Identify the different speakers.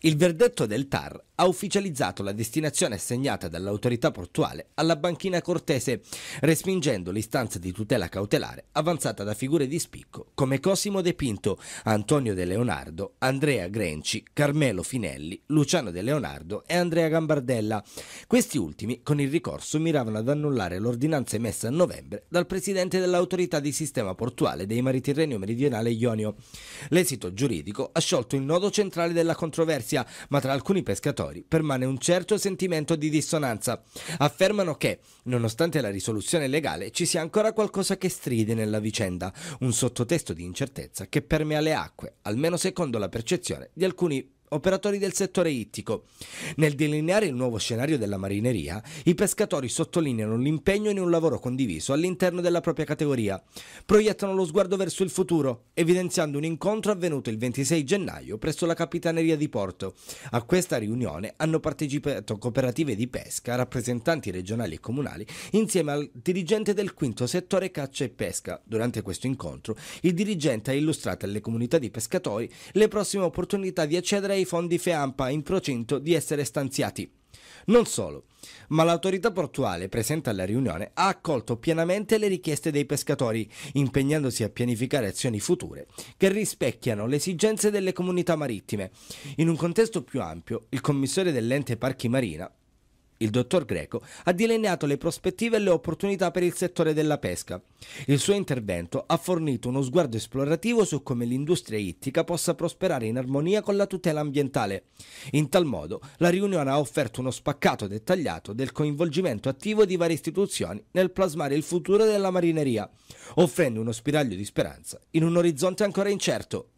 Speaker 1: Il verdetto del TAR ha ufficializzato la destinazione assegnata dall'autorità portuale alla banchina cortese, respingendo l'istanza di tutela cautelare avanzata da figure di spicco come Cosimo De Pinto, Antonio De Leonardo, Andrea Grenci, Carmelo Finelli, Luciano De Leonardo e Andrea Gambardella. Questi ultimi, con il ricorso, miravano ad annullare l'ordinanza emessa a novembre dal presidente dell'autorità di sistema portuale dei Mari Tirrenio Meridionale Ionio. L'esito giuridico ha sciolto il nodo centrale della controversia Venezia, ma tra alcuni pescatori permane un certo sentimento di dissonanza. Affermano che, nonostante la risoluzione legale, ci sia ancora qualcosa che stride nella vicenda, un sottotesto di incertezza che permea le acque, almeno secondo la percezione di alcuni operatori del settore ittico. Nel delineare il nuovo scenario della marineria, i pescatori sottolineano l'impegno in un lavoro condiviso all'interno della propria categoria, proiettano lo sguardo verso il futuro, evidenziando un incontro avvenuto il 26 gennaio presso la Capitaneria di Porto. A questa riunione hanno partecipato cooperative di pesca, rappresentanti regionali e comunali, insieme al dirigente del quinto settore caccia e pesca. Durante questo incontro, il dirigente ha illustrato alle comunità di pescatori le prossime opportunità di accedere i fondi FEAMPA in procinto di essere stanziati. Non solo, ma l'autorità portuale presente alla riunione ha accolto pienamente le richieste dei pescatori, impegnandosi a pianificare azioni future che rispecchiano le esigenze delle comunità marittime. In un contesto più ampio, il commissario dell'ente Parchi Marina il dottor Greco ha delineato le prospettive e le opportunità per il settore della pesca. Il suo intervento ha fornito uno sguardo esplorativo su come l'industria ittica possa prosperare in armonia con la tutela ambientale. In tal modo, la riunione ha offerto uno spaccato dettagliato del coinvolgimento attivo di varie istituzioni nel plasmare il futuro della marineria, offrendo uno spiraglio di speranza in un orizzonte ancora incerto.